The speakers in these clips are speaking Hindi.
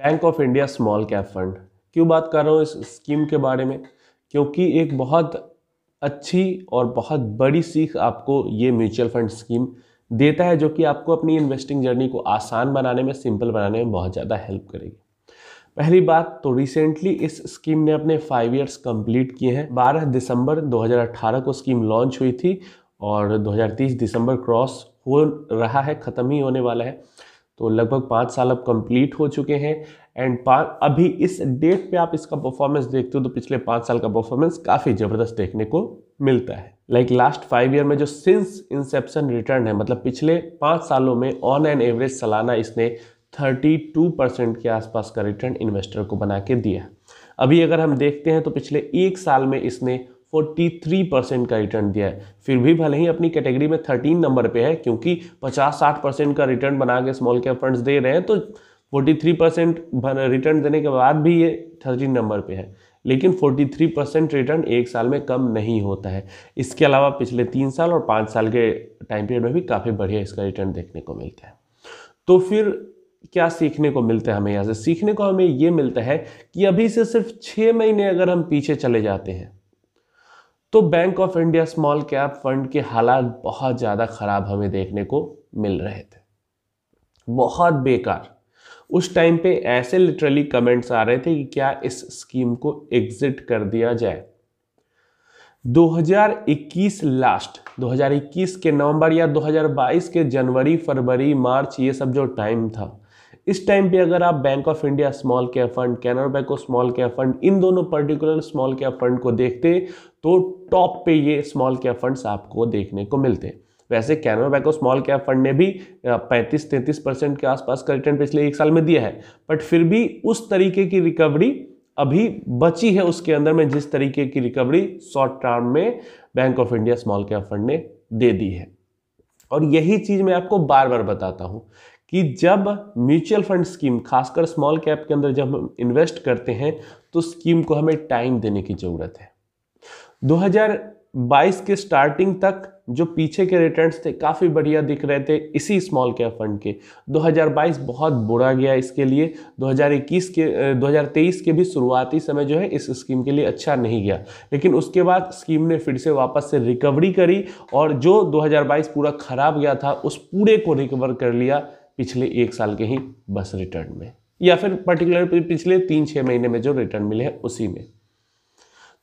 bank of India small cap fund क्यों बात कर रहा हूँ इस स्कीम के बारे में क्योंकि एक बहुत अच्छी और बहुत बड़ी सीख आपको ये म्यूचुअल फंड स्कीम देता है जो कि आपको अपनी इन्वेस्टिंग जर्नी को आसान बनाने में सिंपल बनाने में बहुत ज़्यादा हेल्प करेगी पहली बात तो रिसेंटली इस स्कीम ने अपने फाइव इयर्स कंप्लीट किए हैं 12 दिसंबर 2018 को स्कीम लॉन्च हुई थी और 2030 दिसंबर क्रॉस हो रहा है ख़त्म ही होने वाला है तो लगभग पाँच साल अब कंप्लीट हो चुके हैं एंड अभी इस डेट पे आप इसका परफॉर्मेंस देखते हो तो पिछले पाँच साल का परफॉर्मेंस काफ़ी ज़बरदस्त देखने को मिलता है लाइक लास्ट फाइव ईयर में जो सिंस इंसेप्शन रिटर्न है मतलब पिछले पाँच सालों में ऑन एन एवरेज सालाना इसने 32 परसेंट के आसपास का रिटर्न इन्वेस्टर को बना के दिया अभी अगर हम देखते हैं तो पिछले एक साल में इसने 43 परसेंट का रिटर्न दिया है फिर भी भले ही अपनी कैटेगरी में 13 नंबर पे है क्योंकि 50-60 परसेंट का रिटर्न बना के स्मॉल कैप फंड्स दे रहे हैं तो 43 परसेंट रिटर्न देने के बाद भी ये 13 नंबर पे है लेकिन 43 परसेंट रिटर्न एक साल में कम नहीं होता है इसके अलावा पिछले तीन साल और पाँच साल के टाइम पीरियड में भी काफ़ी बढ़िया इसका रिटर्न देखने को मिलता है तो फिर क्या सीखने को मिलता है हमें यहाँ से सीखने को हमें ये मिलता है कि अभी से सिर्फ छः महीने अगर हम पीछे चले जाते हैं तो Bank of India small cap fund के हालात बहुत ज़्यादा ख़राब हमें देखने को मिल रहे थे बहुत बेकार उस टाइम पे ऐसे लिटरली कमेंट्स आ रहे थे कि क्या इस स्कीम को एग्जिट कर दिया जाए 2021 लास्ट 2021 के नवंबर या 2022 के जनवरी फरवरी मार्च ये सब जो टाइम था इस टाइम पे अगर आप Bank of India small cap fund Canara Bank of small cap fund इन दोनों पर्टिकुलर स्मॉल कैप फंड को देखते तो टॉप पे ये स्मॉल कैप फंड्स आपको देखने को मिलते हैं वैसे Canara Bank of small cap fund ने भी 35-33 परसेंट के आसपास का रिटर्न पिछले एक साल में दिया है बट फिर भी उस तरीके की रिकवरी अभी बची है उसके अंदर में जिस तरीके की रिकवरी शॉर्ट टर्म में Bank of India small cap fund ने दे दी है और यही चीज़ मैं आपको बार बार बताता हूँ कि जब म्यूचुअल फंड स्कीम खासकर स्मॉल कैप के अंदर जब हम इन्वेस्ट करते हैं तो स्कीम को हमें टाइम देने की ज़रूरत है 2022 के स्टार्टिंग तक जो पीछे के रिटर्न्स थे काफ़ी बढ़िया दिख रहे थे इसी स्मॉल कैप फंड के 2022 बहुत बुरा गया इसके लिए 2021 के 2023 के भी शुरुआती समय जो है इस स्कीम के लिए अच्छा नहीं गया लेकिन उसके बाद स्कीम ने फिर से वापस से रिकवरी करी और जो 2022 पूरा ख़राब गया था उस पूरे को रिकवर कर लिया पिछले एक साल के ही बस रिटर्न में या फिर पर्टिकुलर पिछले तीन छः महीने में जो रिटर्न मिले हैं उसी में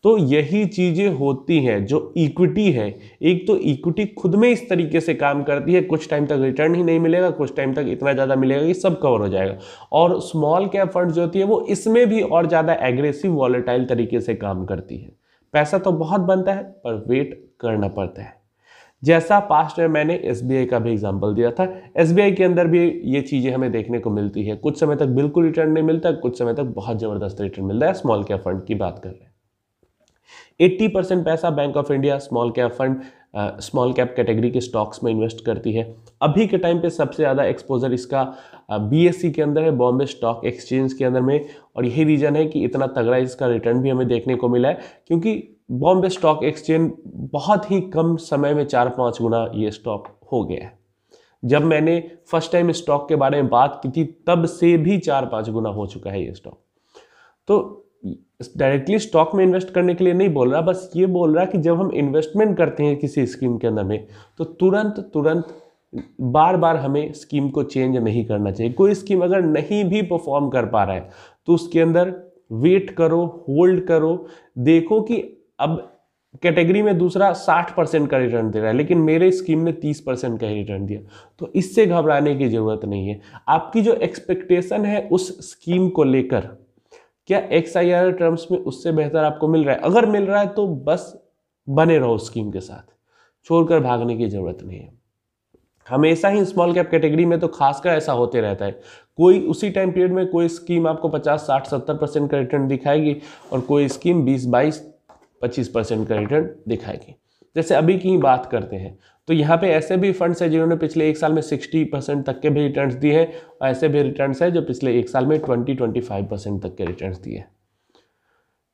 तो यही चीज़ें होती हैं जो इक्विटी है एक तो इक्विटी खुद में इस तरीके से काम करती है कुछ टाइम तक रिटर्न ही नहीं मिलेगा कुछ टाइम तक इतना ज़्यादा मिलेगा कि सब कवर हो जाएगा और स्मॉल कैप फंड जो होती है वो इसमें भी और ज़्यादा एग्रेसिव वॉलेटाइल तरीके से काम करती है पैसा तो बहुत बनता है पर वेट करना पड़ता है जैसा पास्ट में मैंने एस का भी एग्जाम्पल दिया था एस के अंदर भी ये चीज़ें हमें देखने को मिलती है कुछ समय तक बिल्कुल रिटर्न नहीं मिलता कुछ समय तक बहुत ज़बरदस्त रिटर्न मिलता है स्मॉल कैप फंड की बात कर रहे हैं 80 परसेंट पैसा Bank of India small cap fund small cap category के स्टॉक्स में इन्वेस्ट करती है अभी के टाइम पे सबसे ज़्यादा एक्सपोजर इसका बीएससी e के अंदर है बॉम्बे स्टॉक एक्सचेंज के अंदर में और यही रीज़न है कि इतना तगड़ा इसका रिटर्न भी हमें देखने को मिला है क्योंकि बॉम्बे स्टॉक एक्सचेंज बहुत ही कम समय में चार पाँच गुना ये स्टॉक हो गया है जब मैंने फर्स्ट टाइम स्टॉक के बारे में बात की थी तब से भी चार पाँच गुना हो चुका है ये स्टॉक तो डायरेक्टली स्टॉक में इन्वेस्ट करने के लिए नहीं बोल रहा बस ये बोल रहा कि जब हम इन्वेस्टमेंट करते हैं किसी स्कीम के अंदर में तो तुरंत तुरंत बार बार हमें स्कीम को चेंज नहीं करना चाहिए कोई स्कीम अगर नहीं भी परफॉर्म कर पा रहा है तो उसके अंदर वेट करो होल्ड करो देखो कि अब कैटेगरी में दूसरा 60 परसेंट का रिटर्न दे रहा है लेकिन मेरे स्कीम ने 30 परसेंट का ही रिटर्न दिया तो इससे घबराने की ज़रूरत नहीं है आपकी जो एक्सपेक्टेशन है उस स्कीम को लेकर क्या एक्स आई आर टर्म्स में उससे बेहतर आपको मिल रहा है अगर मिल रहा है तो बस बने रहो स्कीम के साथ छोड़कर भागने की ज़रूरत नहीं है हमेशा ही स्मॉल कैप कैटेगरी में तो खासकर ऐसा होते रहता है कोई उसी टाइम पीरियड में कोई स्कीम आपको 50, 60, 70 परसेंट का रिटर्न दिखाएगी और कोई स्कीम 20, 22, 25 परसेंट का रिटर्न दिखाएगी जैसे अभी की बात करते हैं तो यहाँ पे ऐसे भी फंड्स हैं जिन्होंने पिछले एक साल में 60 परसेंट तक के भी रिटर्न्स दिए हैं और ऐसे भी रिटर्न्स हैं जो पिछले एक साल में 20-25 परसेंट तक के रिटर्न्स दिए हैं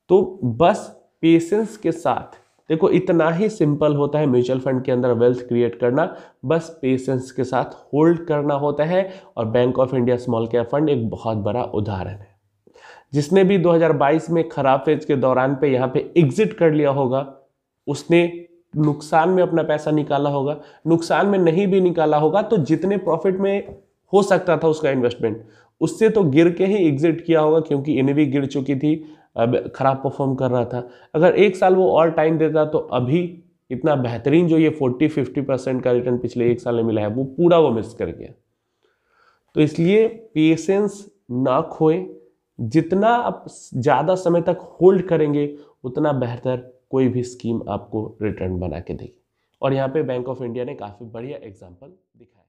तो बस पेशेंस के साथ देखो इतना ही सिंपल होता है म्यूचुअल फंड के अंदर वेल्थ क्रिएट करना बस पेशेंस के साथ होल्ड करना होता है और Bank of India small cap fund एक बहुत बड़ा उदाहरण है जिसने भी 2022 में खराब फेज के दौरान पे यहाँ पे एग्जिट कर लिया होगा उसने नुकसान में अपना पैसा निकाला होगा नुकसान में नहीं भी निकाला होगा तो जितने प्रॉफिट में हो सकता था उसका इन्वेस्टमेंट उससे तो गिर के ही एग्जिट किया होगा क्योंकि इन्हें भी गिर चुकी थी अब खराब परफॉर्म कर रहा था अगर एक साल वो और टाइम देता तो अभी इतना बेहतरीन जो ये 40 50 परसेंट का रिटर्न पिछले एक साल में मिला है वो पूरा वो मिस कर गया तो इसलिए पेशेंस ना खोए जितना आप ज़्यादा समय तक होल्ड करेंगे उतना बेहतर कोई भी स्कीम आपको रिटर्न बना के देगी और यहाँ पे बैंक ऑफ इंडिया ने काफ़ी बढ़िया एग्जाम्पल दिखाया